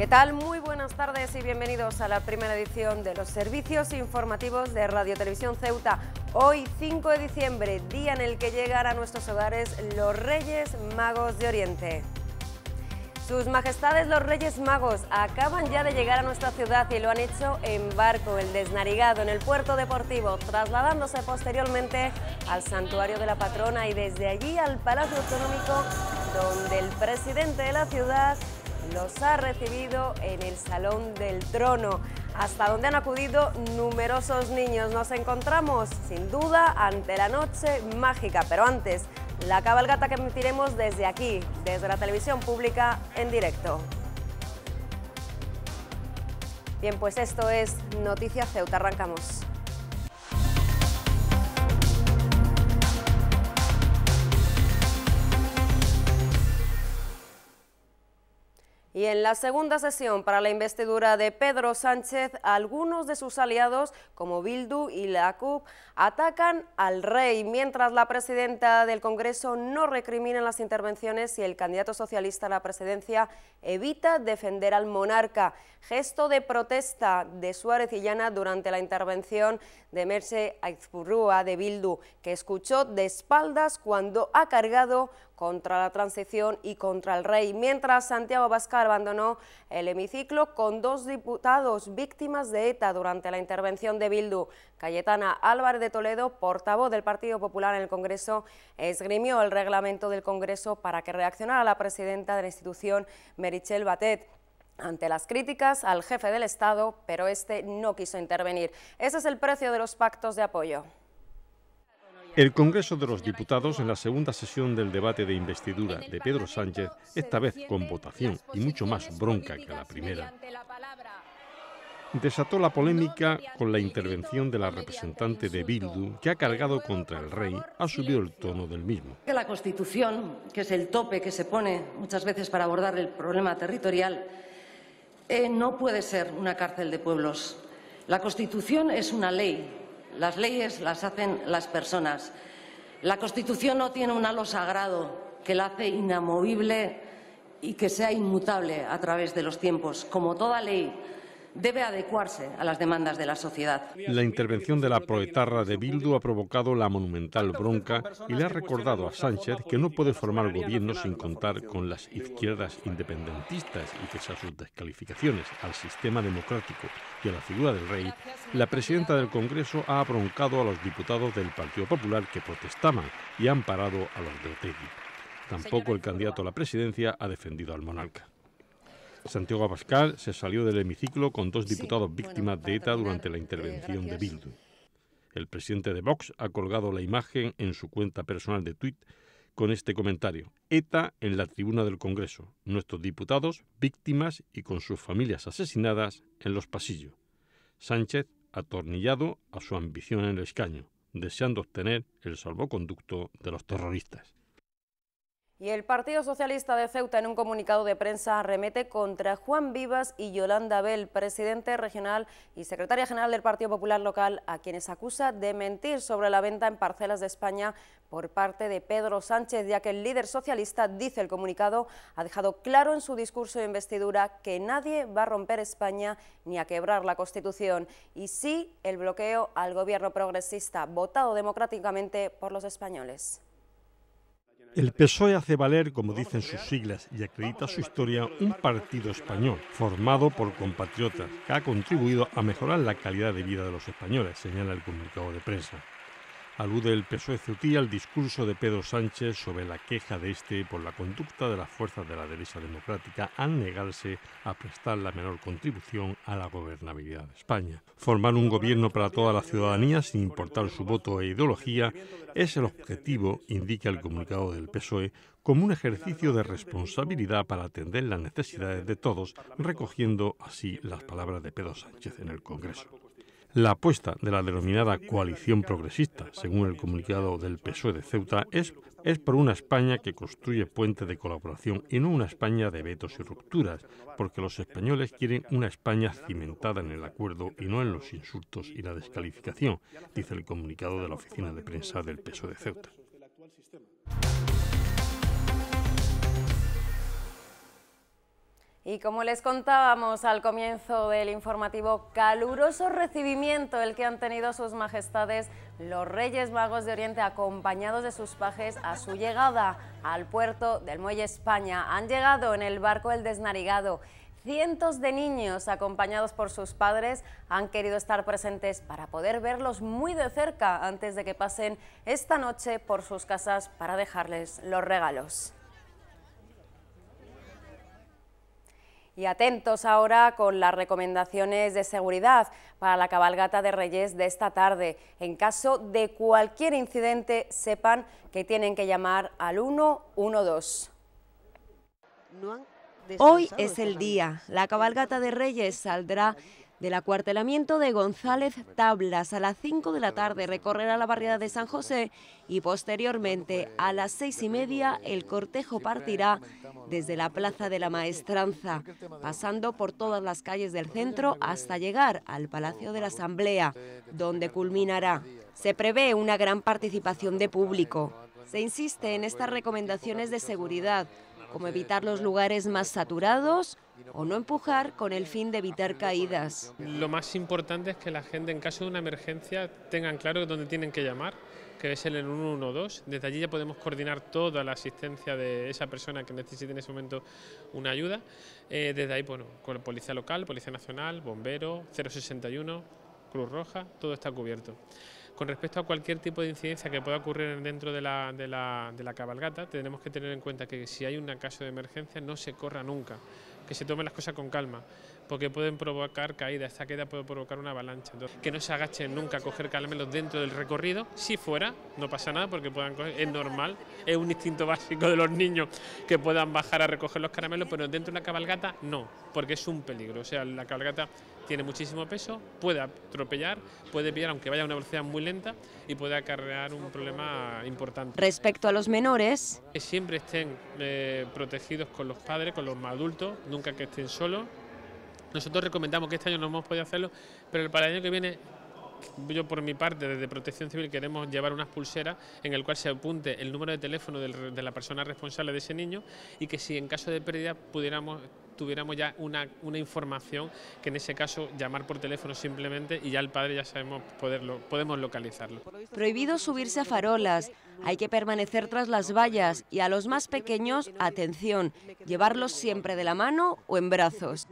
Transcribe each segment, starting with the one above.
¿Qué tal? Muy buenas tardes y bienvenidos a la primera edición de los servicios informativos de Radio Televisión Ceuta. Hoy 5 de diciembre, día en el que llegan a nuestros hogares los Reyes Magos de Oriente. Sus Majestades los Reyes Magos acaban ya de llegar a nuestra ciudad y lo han hecho en barco, el desnarigado, en el puerto deportivo, trasladándose posteriormente al santuario de la patrona y desde allí al Palacio Autonómico, donde el presidente de la ciudad los ha recibido en el Salón del Trono, hasta donde han acudido numerosos niños. Nos encontramos, sin duda, ante la noche mágica, pero antes, la cabalgata que emitiremos desde aquí, desde la televisión pública, en directo. Bien, pues esto es Noticia Ceuta. Arrancamos. Y en la segunda sesión para la investidura de Pedro Sánchez, algunos de sus aliados, como Bildu y la CUP, atacan al rey, mientras la presidenta del Congreso no recrimina las intervenciones y el candidato socialista a la presidencia evita defender al monarca. Gesto de protesta de Suárez y Llana durante la intervención de Merce Aizpurrúa de Bildu, que escuchó de espaldas cuando ha cargado contra la transición y contra el rey, mientras Santiago Abascal abandonó el hemiciclo con dos diputados víctimas de ETA durante la intervención de Bildu. Cayetana Álvarez de Toledo, portavoz del Partido Popular en el Congreso, esgrimió el reglamento del Congreso para que reaccionara la presidenta de la institución, Merichel Batet ante las críticas al jefe del Estado, pero este no quiso intervenir. Ese es el precio de los pactos de apoyo. El Congreso de los Diputados, en la segunda sesión del debate de investidura de Pedro Sánchez, esta vez con votación y mucho más bronca que la primera, desató la polémica con la intervención de la representante de Bildu, que ha cargado contra el rey, ha subido el tono del mismo. La Constitución, que es el tope que se pone muchas veces para abordar el problema territorial, eh, no puede ser una cárcel de pueblos. La Constitución es una ley las leyes las hacen las personas. La Constitución no tiene un halo sagrado que la hace inamovible y que sea inmutable a través de los tiempos. Como toda ley, debe adecuarse a las demandas de la sociedad. La intervención de la proetarra de Bildu ha provocado la monumental bronca y le ha recordado a Sánchez que no puede formar gobierno sin contar con las izquierdas independentistas y que sus descalificaciones al sistema democrático y a la figura del rey, la presidenta del Congreso ha abroncado a los diputados del Partido Popular que protestaban y han parado a los de Otegi. Tampoco el candidato a la presidencia ha defendido al monarca. Santiago Abascal se salió del hemiciclo con dos diputados víctimas de ETA durante la eh, intervención de Bildu. El presidente de Vox ha colgado la imagen en su cuenta personal de Twitter con este comentario. ETA en la tribuna del Congreso. Nuestros diputados, víctimas y con sus familias asesinadas en los pasillos. Sánchez atornillado a su ambición en el escaño, deseando obtener el salvoconducto de los terroristas. Y el Partido Socialista de Ceuta en un comunicado de prensa arremete contra Juan Vivas y Yolanda Bell, presidente regional y secretaria general del Partido Popular Local, a quienes acusa de mentir sobre la venta en parcelas de España por parte de Pedro Sánchez, ya que el líder socialista, dice el comunicado, ha dejado claro en su discurso de investidura que nadie va a romper España ni a quebrar la Constitución, y sí el bloqueo al gobierno progresista, votado democráticamente por los españoles. El PSOE hace valer, como dicen sus siglas, y acredita su historia, un partido español, formado por compatriotas, que ha contribuido a mejorar la calidad de vida de los españoles, señala el comunicado de prensa alude el PSOE Ceuti al discurso de Pedro Sánchez sobre la queja de este por la conducta de las fuerzas de la derecha democrática al negarse a prestar la menor contribución a la gobernabilidad de España. Formar un gobierno para toda la ciudadanía, sin importar su voto e ideología, es el objetivo, indica el comunicado del PSOE, como un ejercicio de responsabilidad para atender las necesidades de todos, recogiendo así las palabras de Pedro Sánchez en el Congreso. La apuesta de la denominada coalición progresista, según el comunicado del PSOE de Ceuta, es, por una España que construye puentes de colaboración y no una España de vetos y rupturas, porque los españoles quieren una España cimentada en el acuerdo y no en los insultos y la descalificación, dice el comunicado de la oficina de prensa del PSOE de Ceuta. Y como les contábamos al comienzo del informativo, caluroso recibimiento el que han tenido sus majestades los Reyes Magos de Oriente acompañados de sus pajes a su llegada al puerto del Muelle España. Han llegado en el barco El Desnarigado. Cientos de niños acompañados por sus padres han querido estar presentes para poder verlos muy de cerca antes de que pasen esta noche por sus casas para dejarles los regalos. Y atentos ahora con las recomendaciones de seguridad para la cabalgata de Reyes de esta tarde. En caso de cualquier incidente, sepan que tienen que llamar al 112. Hoy es el día. La cabalgata de Reyes saldrá del acuartelamiento de González Tablas. A las 5 de la tarde recorrerá la barriada de San José y posteriormente a las seis y media el cortejo partirá desde la Plaza de la Maestranza, pasando por todas las calles del centro hasta llegar al Palacio de la Asamblea, donde culminará. Se prevé una gran participación de público. Se insiste en estas recomendaciones de seguridad como evitar los lugares más saturados o no empujar con el fin de evitar caídas. Lo más importante es que la gente en caso de una emergencia tengan claro dónde tienen que llamar, que es el 112. Desde allí ya podemos coordinar toda la asistencia de esa persona que necesite en ese momento una ayuda. Eh, desde ahí, bueno, con la policía local, policía nacional, bombero, 061, Cruz Roja, todo está cubierto. Con respecto a cualquier tipo de incidencia que pueda ocurrir dentro de la, cabalgata, tenemos que tener en cuenta que si hay un caso de emergencia no se corra nunca, que se tomen las cosas con calma, porque pueden provocar caídas, esta caída puede provocar una avalancha. que no se agachen nunca a coger caramelos dentro del recorrido, si fuera, no pasa nada porque puedan coger, es normal, es un instinto básico de los niños que puedan bajar a recoger los caramelos, pero dentro de una cabalgata no, porque es un peligro, o sea, la cabalgata tiene muchísimo peso, puede atropellar, puede pillar aunque vaya a una velocidad muy lenta y puede acarrear un problema importante. Respecto a los menores... siempre estén eh, protegidos con los padres, con los más adultos, nunca que estén solos. Nosotros recomendamos que este año no hemos podido hacerlo, pero para el año que viene yo por mi parte, desde Protección Civil, queremos llevar unas pulseras en el cual se apunte el número de teléfono de la persona responsable de ese niño y que si en caso de pérdida pudiéramos tuviéramos ya una, una, información que en ese caso llamar por teléfono simplemente y ya el padre ya sabemos poderlo, podemos localizarlo. Prohibido subirse a farolas, hay que permanecer tras las vallas y a los más pequeños, atención, llevarlos siempre de la mano o en brazos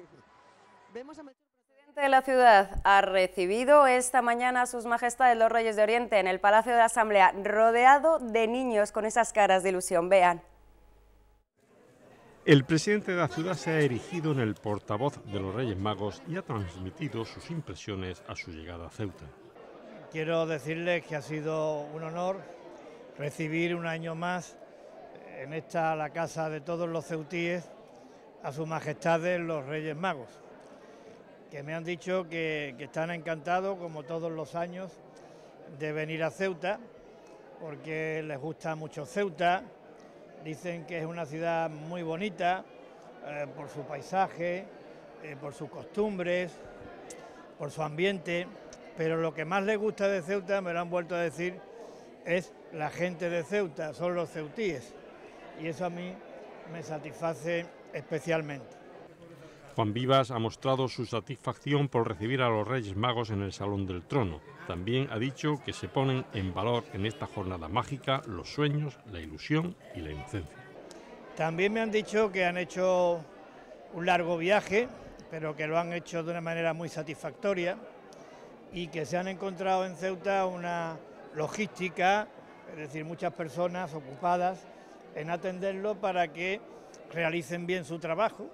de la ciudad ha recibido esta mañana a sus majestades los Reyes de Oriente en el Palacio de la Asamblea, rodeado de niños con esas caras de ilusión. Vean. El presidente de la ciudad se ha erigido en el portavoz de los Reyes Magos y ha transmitido sus impresiones a su llegada a Ceuta. Quiero decirles que ha sido un honor recibir un año más en esta la casa de todos los ceutíes a sus majestades los Reyes Magos que me han dicho que, están encantados, como todos los años, de venir a Ceuta, porque les gusta mucho Ceuta, dicen que es una ciudad muy bonita eh, por su paisaje, eh, por sus costumbres, por su ambiente, pero lo que más les gusta de Ceuta, me lo han vuelto a decir, es la gente de Ceuta, son los ceutíes, y eso a mí me satisface especialmente. Juan Vivas ha mostrado su satisfacción por recibir a los Reyes Magos en el Salón del Trono. También ha dicho que se ponen en valor en esta jornada mágica los sueños, la ilusión y la inocencia. También me han dicho que han hecho un largo viaje, pero que lo han hecho de una manera muy satisfactoria y que se han encontrado en Ceuta una logística, es decir, muchas personas ocupadas en atenderlo para que realicen bien su trabajo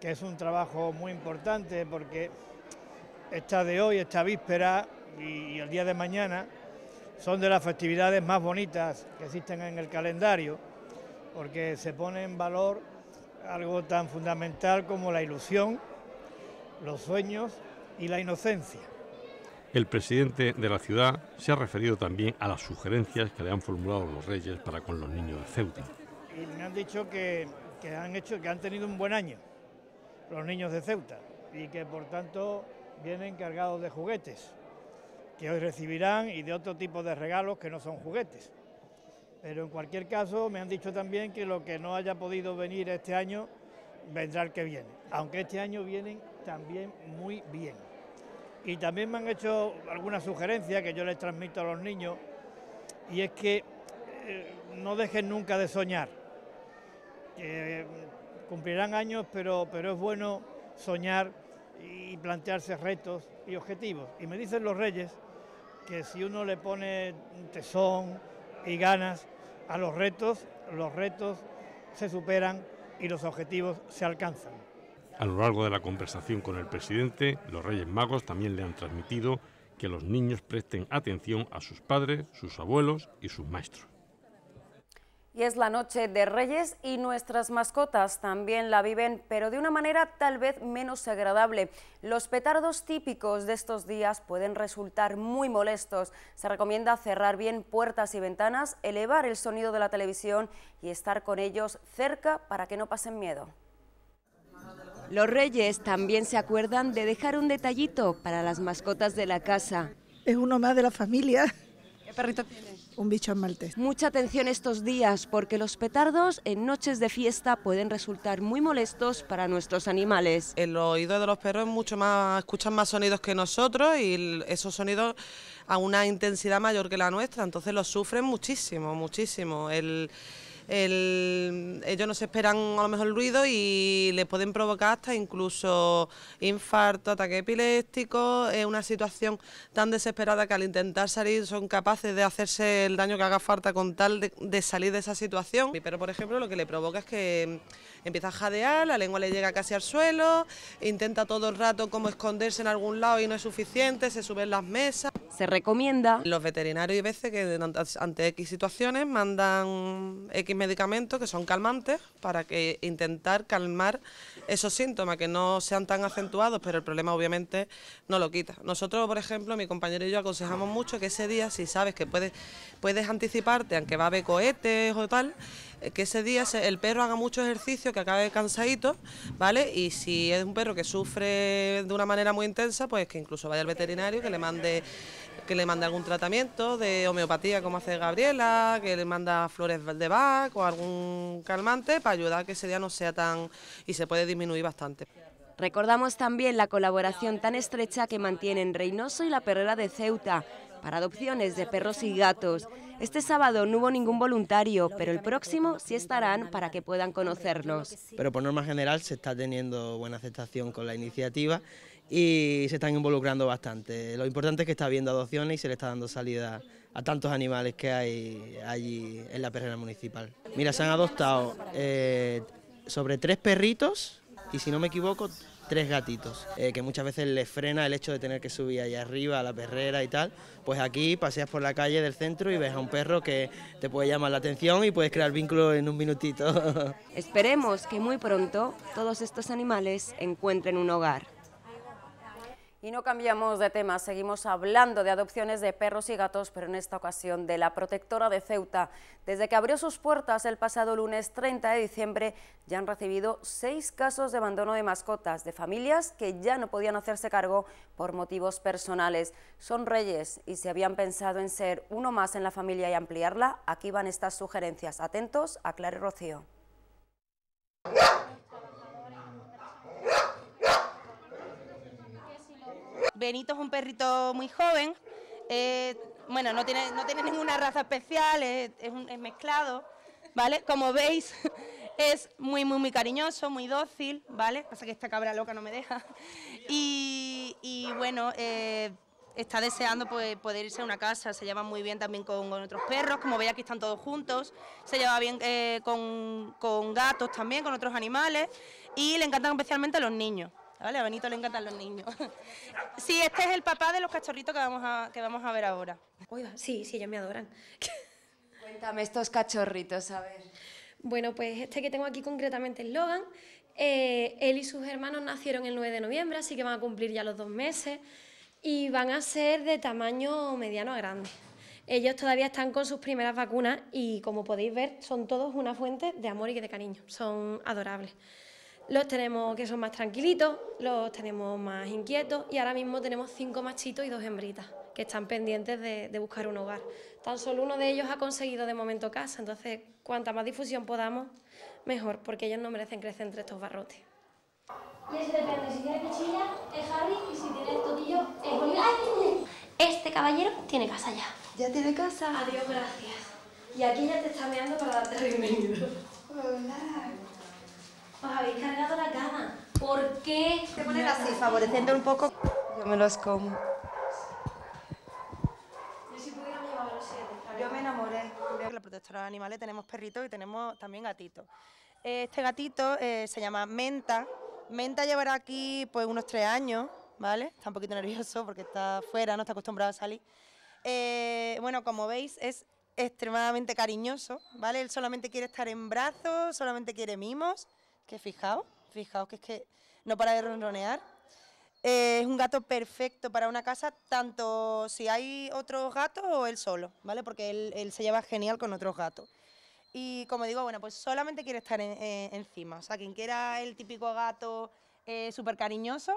que es un trabajo muy importante porque esta de hoy, esta víspera y, el día de mañana son de las festividades más bonitas que existen en el calendario, porque se pone en valor algo tan fundamental como la ilusión, los sueños y la inocencia. El presidente de la ciudad se ha referido también a las sugerencias que le han formulado los reyes para con los niños de Ceuta. Y me han dicho que, que han tenido un buen año los niños de Ceuta y que por tanto vienen cargados de juguetes, que hoy recibirán y de otro tipo de regalos que no son juguetes. Pero en cualquier caso me han dicho también que lo que no haya podido venir este año vendrá el que viene, aunque este año vienen también muy bien. Y también me han hecho algunas sugerencia... que yo les transmito a los niños, y es que eh, no dejen nunca de soñar, cumplirán años, pero, pero es bueno soñar y plantearse retos y objetivos. Y me dicen los reyes que si uno le pone tesón y ganas a los retos, los retos se superan y los objetivos se alcanzan. A lo largo de la conversación con el presidente, los Reyes Magos también le han transmitido que los niños presten atención a sus padres, sus abuelos y sus maestros. Y es la noche de Reyes y nuestras mascotas también la viven, pero de una manera tal vez menos agradable. Los petardos típicos de estos días pueden resultar muy molestos. Se recomienda cerrar bien puertas y ventanas, elevar el sonido de la televisión y estar con ellos cerca para que no pasen miedo. Los reyes también se acuerdan de dejar un detallito para las mascotas de la casa. Es uno más de la familia. perrito un en Mucha atención estos días porque los petardos en noches de fiesta pueden resultar muy molestos para nuestros animales. El oído de los perros mucho más, escuchan más sonidos que nosotros y esos sonidos a una intensidad mayor que la nuestra, entonces los sufren muchísimo, muchísimo el, ellos no se esperan a lo mejor el ruido y le pueden provocar hasta incluso infarto, ataque epiléptico, es una situación tan desesperada que al intentar salir son capaces de hacerse el daño que haga falta con tal de, salir de esa situación. Pero por ejemplo lo que le provoca es que empieza a jadear, la lengua le llega casi al suelo, intenta todo el rato como esconderse en algún lado y no es suficiente, se suben las mesas. Se recomienda. Los veterinarios y veces que ante X situaciones mandan X medicamentos que son calmantes para que intentar calmar esos síntomas que no sean tan acentuados, pero el problema obviamente no lo quita. Nosotros, por ejemplo, mi compañero y yo aconsejamos mucho que ese día, si sabes que puedes, puedes anticiparte, aunque va a haber cohetes o tal, que ese día el perro haga mucho ejercicio, que acabe cansadito, ¿vale? Y si es un perro que sufre de una manera muy intensa, pues que incluso vaya al veterinario, que le mande que le mande algún tratamiento de homeopatía como hace Gabriela, que le manda flores de Bach o algún calmante para ayudar que ese día no sea tan y se puede disminuir bastante. Recordamos también la colaboración tan estrecha que mantienen Reynoso y la Perrera de Ceuta, para adopciones de perros y gatos. Este sábado no hubo ningún voluntario, pero el próximo sí estarán para que puedan conocernos. Pero por norma general se está teniendo buena aceptación con la iniciativa y se están involucrando bastante. Lo importante es que está habiendo adopciones y se le está dando salida a tantos animales que hay allí en la perrera municipal. Mira, se han adoptado eh, sobre tres perritos y si no me equivoco, tres gatitos, eh, que muchas veces les frena el hecho de tener que subir allá arriba a la perrera y tal. Pues aquí paseas por la calle del centro y ves a un perro que te puede llamar la atención y puedes crear vínculo en un minutito. Esperemos que muy pronto todos estos animales encuentren un hogar. Y no cambiamos de tema, seguimos hablando de adopciones de perros y gatos, pero en esta ocasión de la protectora de Ceuta. Desde que abrió sus puertas el pasado lunes 30 de diciembre, ya han recibido seis casos de abandono de mascotas de familias que ya no podían hacerse cargo por motivos personales. Son reyes y si habían pensado en ser uno más en la familia y ampliarla, aquí van estas sugerencias. Atentos a Clara Rocío. Benito es un perrito muy joven, eh, bueno, no tiene, no tiene ninguna raza especial, es, mezclado, ¿vale? Como veis, es muy, muy, muy cariñoso, muy dócil, ¿vale? Pasa que esta cabra loca no me deja. Y, bueno, eh, está deseando pues, poder irse a una casa, se lleva muy bien también con, otros perros, como veis aquí están todos juntos, se lleva bien eh, con, con gatos también, con otros animales, y le encantan especialmente los niños. ¿vale? A Benito le encantan los niños. Sí, este es el papá de los cachorritos que vamos a, que vamos a ver ahora. sí, sí, ellos me adoran. Cuéntame estos cachorritos, a ver. Bueno, pues este que tengo aquí concretamente es Logan. Eh, él y sus hermanos nacieron el 9 de noviembre, así que van a cumplir ya los dos meses y van a ser de tamaño mediano a grande. Ellos todavía están con sus primeras vacunas y como podéis ver son todos una fuente de amor y de cariño, son adorables. Los tenemos que son más tranquilitos, los tenemos más inquietos y ahora mismo tenemos cinco machitos y dos hembritas que están pendientes de, buscar un hogar. Tan solo uno de ellos ha conseguido de momento casa, entonces cuanta más difusión podamos, mejor, porque ellos no merecen crecer entre estos barrotes. Y depende, si tiene cuchilla es Harry y si tiene el es Este caballero tiene casa ya. Ya tiene casa. Adiós, gracias. Y aquí ya te está meando para darte bienvenido. Hola. Os habéis cargado la cama. ¿Por qué? Te pones así, favoreciendo un poco. Yo me los como. Yo pudiera me enamoré. Yo me enamoré. La protectora de animales tenemos perritos y tenemos también gatitos. Este gatito eh, se llama Menta. Menta llevará aquí pues unos tres años, ¿vale? Está un poquito nervioso porque está fuera, no está acostumbrado a salir. Eh, bueno, como veis, es extremadamente cariñoso, ¿vale? Él solamente quiere estar en brazos, solamente quiere mimos que fijaos, fijaos que es que no para de ronronear. Eh, es un gato perfecto para una casa, tanto si hay otros gatos o él solo, ¿vale? Porque él, se lleva genial con otros gatos. Y como digo, bueno, pues solamente quiere estar encima. O sea, quien quiera el típico gato eh, súper cariñoso,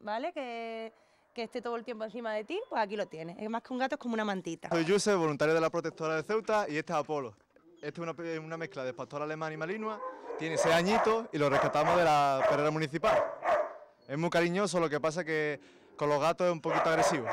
¿vale? Que, que esté todo el tiempo encima de ti, pues aquí lo tiene. Es más que un gato, es como una mantita. Soy voluntaria voluntario de la protectora de Ceuta, y este es Apolo. Este es una, mezcla de pastor alemán y malinua. Tiene seis añitos y lo rescatamos de la perrera municipal. Es muy cariñoso, lo que pasa que con los gatos es un poquito agresivo.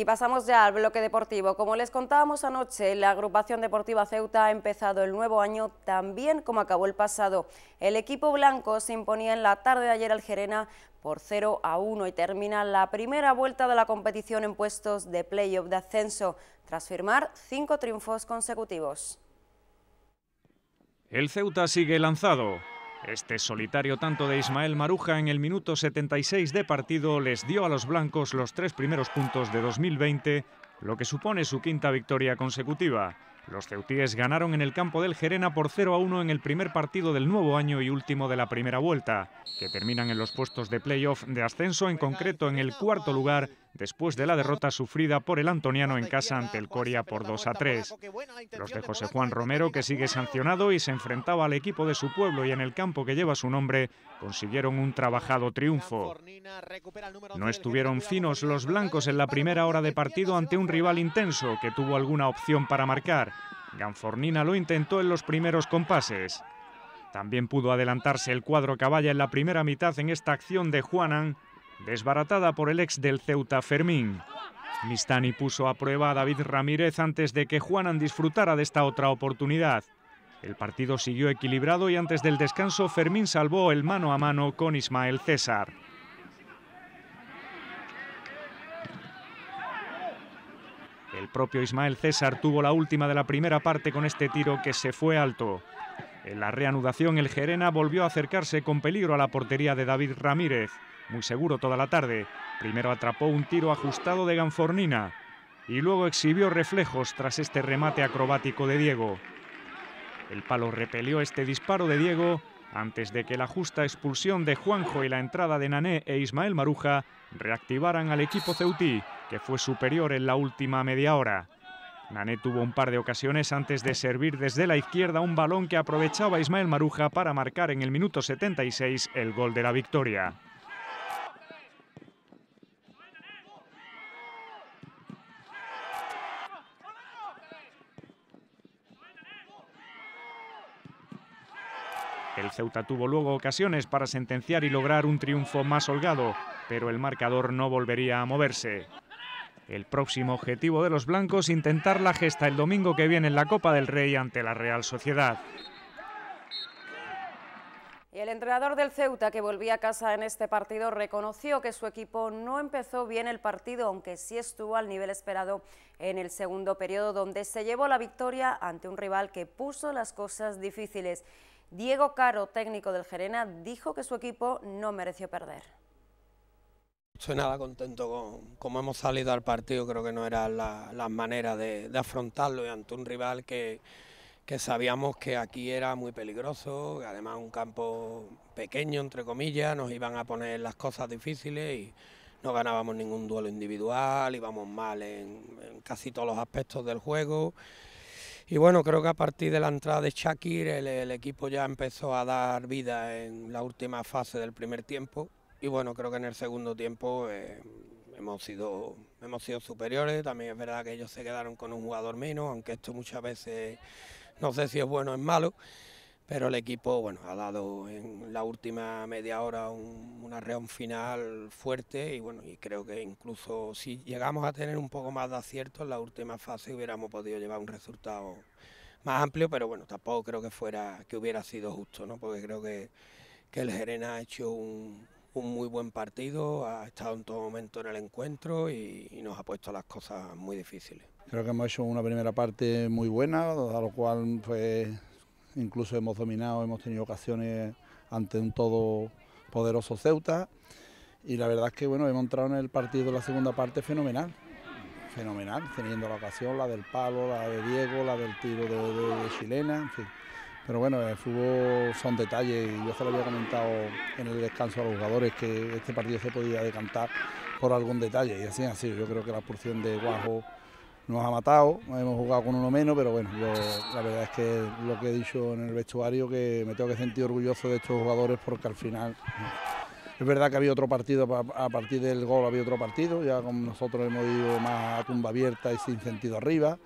Y pasamos ya al bloque deportivo. Como les contábamos anoche, la agrupación deportiva Ceuta ha empezado el nuevo año también como acabó el pasado. El equipo blanco se imponía en la tarde de ayer al Gerena por 0 a 1 y termina la primera vuelta de la competición en puestos de playoff de ascenso, tras firmar cinco triunfos consecutivos. El Ceuta sigue lanzado. Este solitario tanto de Ismael Maruja en el minuto 76 de partido les dio a los blancos los tres primeros puntos de 2020, lo que supone su quinta victoria consecutiva. Los ceutíes ganaron en el campo del Gerena por 0 a 1 en el primer partido del nuevo año y último de la primera vuelta, que terminan en los puestos de playoff de ascenso, en concreto en el cuarto lugar, después de la derrota sufrida por el Antoniano en casa ante el Coria por 2 a 3. Los de José Juan Romero, que sigue sancionado y se enfrentaba al equipo de su pueblo y en el campo que lleva su nombre, consiguieron un trabajado triunfo. No estuvieron finos los blancos en la primera hora de partido ante un rival intenso que tuvo alguna opción para marcar. Ganfornina lo intentó en los primeros compases. También pudo adelantarse el cuadro caballa en la primera mitad en esta acción de Juanan, desbaratada por el ex del Ceuta Fermín. Mistani puso a prueba a David Ramírez antes de que Juanan disfrutara de esta otra oportunidad. El partido siguió equilibrado y antes del descanso Fermín salvó el mano a mano con Ismael César. El propio Ismael César tuvo la última de la primera parte con este tiro que se fue alto. En la reanudación el Gerena volvió a acercarse con peligro a la portería de David Ramírez, muy seguro toda la tarde. Primero atrapó un tiro ajustado de Ganfornina y luego exhibió reflejos tras este remate acrobático de Diego. El palo repelió este disparo de Diego antes de que la justa expulsión de Juanjo y la entrada de Nané e Ismael Maruja reactivaran al equipo ceutí, que fue superior en la última media hora. Nané tuvo un par de ocasiones antes de servir desde la izquierda un balón que aprovechaba Ismael Maruja para marcar en el minuto 76 el gol de la victoria. El Ceuta tuvo luego ocasiones para sentenciar y lograr un triunfo más holgado, pero el marcador no volvería a moverse. El próximo objetivo de los blancos intentar la gesta el domingo que viene en la Copa del Rey ante la Real Sociedad. Y el entrenador del Ceuta, que volvía a casa en este partido, reconoció que su equipo no empezó bien el partido, aunque sí estuvo al nivel esperado en el segundo periodo, donde se llevó la victoria ante un rival que puso las cosas difíciles. Diego Caro, técnico del Gerena, dijo que su equipo no mereció perder. Estoy nada contento con cómo hemos salido al partido, creo que no era la, maneras manera de, afrontarlo y ante un rival que, que sabíamos que aquí era muy peligroso, además un campo pequeño, entre comillas, nos iban a poner las cosas difíciles y no ganábamos ningún duelo individual, íbamos mal en casi todos los aspectos del juego y bueno, creo que a partir de la entrada de Shakir el, equipo ya empezó a dar vida en la última fase del primer tiempo. Y bueno, creo que en el segundo tiempo eh, hemos, sido, hemos sido superiores. También es verdad que ellos se quedaron con un jugador menos, aunque esto muchas veces no sé si es bueno o es malo pero el equipo bueno, ha dado en la última media hora una reón final fuerte y bueno, y creo que incluso si llegamos a tener un poco más de acierto en la última fase hubiéramos podido llevar un resultado más amplio, pero bueno, tampoco creo que fuera que hubiera sido justo, ¿no? Porque creo que, el Jerena ha hecho un, muy buen partido, ha estado en todo momento en el encuentro y, nos ha puesto las cosas muy difíciles. Creo que hemos hecho una primera parte muy buena, a lo cual fue pues, incluso hemos dominado, hemos tenido ocasiones ante un todo poderoso Ceuta y la verdad es que bueno, hemos entrado en el partido en la segunda parte fenomenal, fenomenal, teniendo la ocasión, la del palo, la de Diego, la del tiro de, chilena, en Pero bueno, el fútbol son detalles y yo se lo había comentado en el descanso a los jugadores que este partido se podía decantar por algún detalle y así ha sido. Yo creo que la porción de Guajo nos ha matado, hemos jugado con uno menos, pero bueno, la verdad es que lo que he dicho en el vestuario, que me tengo que sentir orgulloso de estos jugadores porque al final... Es verdad que había otro partido, a partir del gol había otro partido, ya con nosotros hemos ido más a tumba abierta y sin sentido arriba.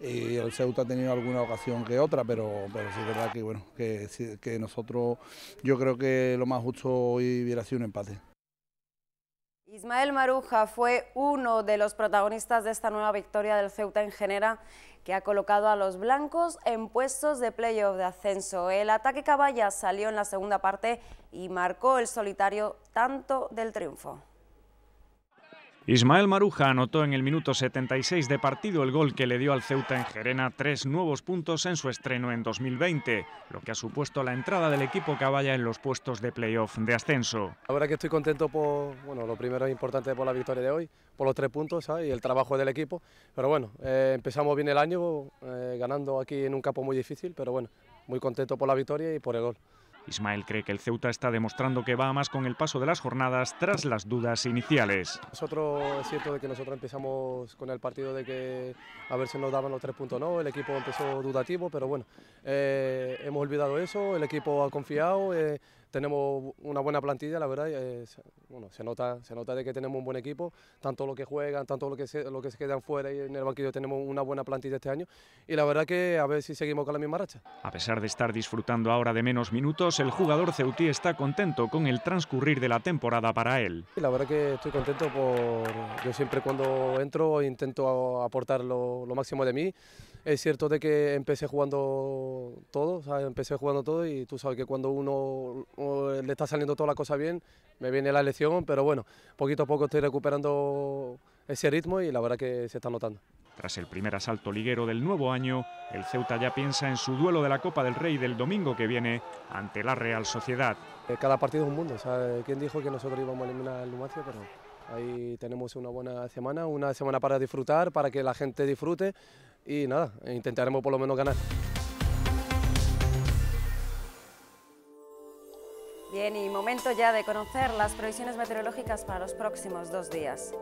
Y el Ceuta ha tenido alguna ocasión que otra, pero, sí es verdad que, bueno, que nosotros, yo creo que lo más justo hoy hubiera sido un empate. Ismael Maruja fue uno de los protagonistas de esta nueva victoria del Ceuta en Genera que ha colocado a los blancos en puestos de playoff de ascenso. El ataque caballa salió en la segunda parte y marcó el solitario tanto del triunfo. Ismael Maruja anotó en el minuto 76 de partido el gol que le dio al Ceuta en Gerena tres nuevos puntos en su estreno en 2020, lo que ha supuesto la entrada del equipo caballa en los puestos de playoff de ascenso. Ahora que estoy contento por, bueno, lo primero es importante por la victoria de hoy, por los tres puntos y el trabajo del equipo, pero bueno, eh, empezamos bien el año eh, ganando aquí en un campo muy difícil, pero bueno, muy contento por la victoria y por el gol. Ismael cree que el Ceuta está demostrando que va más con el paso de las jornadas tras las dudas iniciales. Nosotros es cierto de que nosotros empezamos con el partido de que a ver si nos daban los tres puntos no, el equipo empezó dudativo, pero bueno, eh, hemos olvidado eso, el equipo ha confiado, eh, tenemos una buena plantilla, la verdad, eh, bueno, se nota, se nota de que tenemos un buen equipo, tanto lo que juegan, tanto lo que se, que se quedan fuera y en el banquillo tenemos una buena plantilla este año y la verdad que a ver si seguimos con la misma racha. A pesar de estar disfrutando ahora de menos minutos, el jugador ceutí está contento con el transcurrir de la temporada para él. La verdad que estoy contento por yo siempre cuando entro intento aportar lo máximo de mí. Es cierto de que empecé jugando todo, empecé jugando todo y tú sabes que cuando uno eh, le está saliendo toda la cosa bien, me viene la elección pero bueno, poquito a poco estoy recuperando ese ritmo y la verdad que se está notando. Tras el primer asalto liguero del nuevo año, el Ceuta ya piensa en su duelo de la Copa del Rey del domingo que viene ante la Real Sociedad. Eh, cada partido es un mundo. Eh, ¿Quién dijo que nosotros íbamos a eliminar al Numancia? Pero ahí tenemos una buena semana, una semana para disfrutar, para que la gente disfrute y nada, intentaremos por lo menos ganar. Bien, y momento ya de conocer las previsiones meteorológicas para los próximos dos días.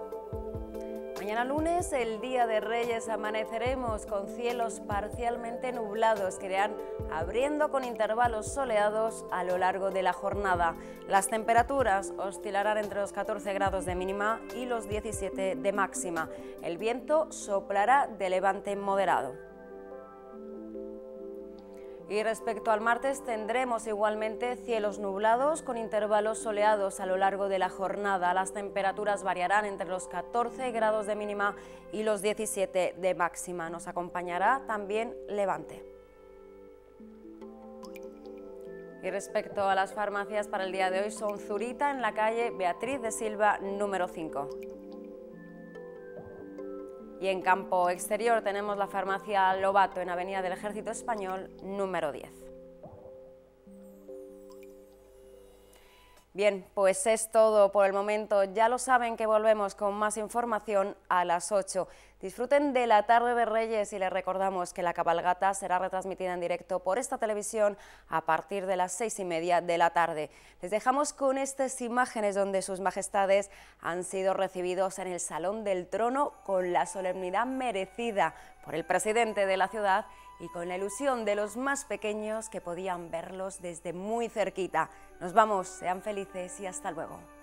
Mañana lunes, el Día de Reyes, amaneceremos con cielos parcialmente nublados que irán abriendo con intervalos soleados a lo largo de la jornada. Las temperaturas oscilarán entre los 14 grados de mínima y los 17 de máxima. El viento soplará de levante moderado. Y respecto al martes tendremos igualmente cielos nublados con intervalos soleados a lo largo de la jornada. Las temperaturas variarán entre los 14 grados de mínima y los 17 de máxima. Nos acompañará también Levante. Y respecto a las farmacias para el día de hoy son Zurita en la calle Beatriz de Silva número 5. Y en campo exterior tenemos la farmacia Lobato en Avenida del Ejército Español número 10. Bien, pues es todo por el momento. Ya lo saben que volvemos con más información a las 8. Disfruten de la tarde de Reyes y les recordamos que la cabalgata será retransmitida en directo por esta televisión a partir de las seis y media de la tarde. Les dejamos con estas imágenes donde sus majestades han sido recibidos en el Salón del Trono con la solemnidad merecida por el presidente de la ciudad y con la ilusión de los más pequeños que podían verlos desde muy cerquita. Nos vamos, sean felices y hasta luego.